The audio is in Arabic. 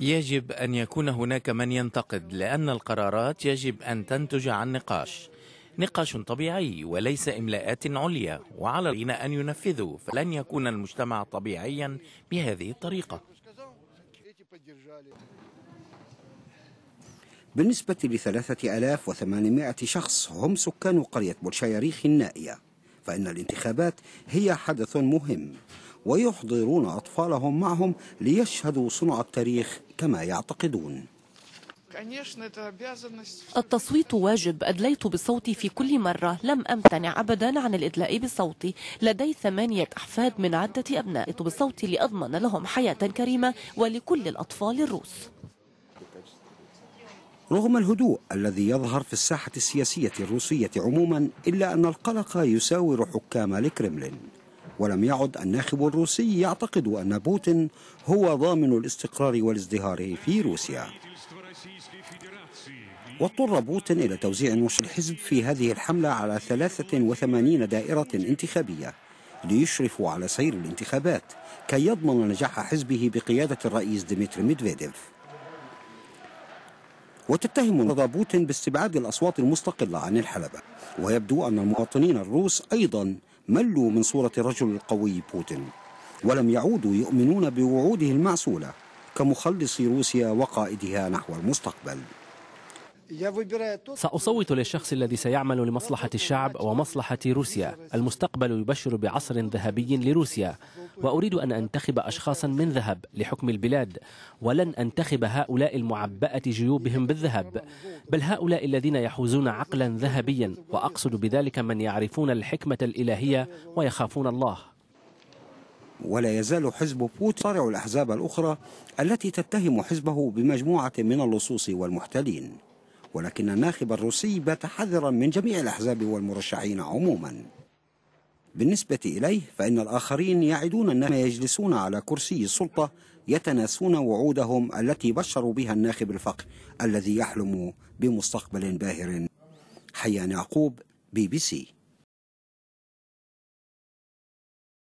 يجب أن يكون هناك من ينتقد لأن القرارات يجب أن تنتج عن نقاش نقاش طبيعي وليس إملاءات عليا وعلى الذين أن ينفذوا فلن يكون المجتمع طبيعيا بهذه الطريقة بالنسبة لثلاثة ألاف وثمانمائة شخص هم سكان قرية بولشايريخ النائية فإن الانتخابات هي حدث مهم ويحضرون أطفالهم معهم ليشهدوا صنع التاريخ كما يعتقدون التصويت واجب أدليت بصوتي في كل مرة لم أمتنع أبدا عن الإدلاء بصوتي لدي ثمانية أحفاد من عدة أبناء بصوتي لأضمن لهم حياة كريمة ولكل الأطفال الروس رغم الهدوء الذي يظهر في الساحة السياسية الروسية عموما إلا أن القلق يساور حكام الكرملين ولم يعد الناخب الروسي يعتقد أن بوتين هو ضامن الاستقرار والازدهار في روسيا واضطر بوتين إلى توزيع نشر الحزب في هذه الحملة على 83 دائرة انتخابية ليشرفوا على سير الانتخابات كي يضمن نجاح حزبه بقيادة الرئيس ديمتري ميدفيديف وتتهم رضا بوتين باستبعاد الأصوات المستقلة عن الحلبة ويبدو أن المواطنين الروس أيضا ملوا من صورة الرجل القوي بوتين ولم يعودوا يؤمنون بوعوده المعسولة كمخلص روسيا وقائدها نحو المستقبل سأصوت للشخص الذي سيعمل لمصلحة الشعب ومصلحة روسيا المستقبل يبشر بعصر ذهبي لروسيا وأريد أن أنتخب أشخاصا من ذهب لحكم البلاد ولن أنتخب هؤلاء المعبأة جيوبهم بالذهب بل هؤلاء الذين يحوزون عقلا ذهبيا وأقصد بذلك من يعرفون الحكمة الإلهية ويخافون الله ولا يزال حزب بوت صارع الأحزاب الأخرى التي تتهم حزبه بمجموعة من اللصوص والمحتلين ولكن الناخب الروسي بات حذرا من جميع الأحزاب والمرشحين عموما بالنسبة إليه فإن الآخرين يعدون أنهم يجلسون على كرسي السلطة يتناسون وعودهم التي بشروا بها الناخب الفقر الذي يحلم بمستقبل باهر حيان يعقوب بي بي سي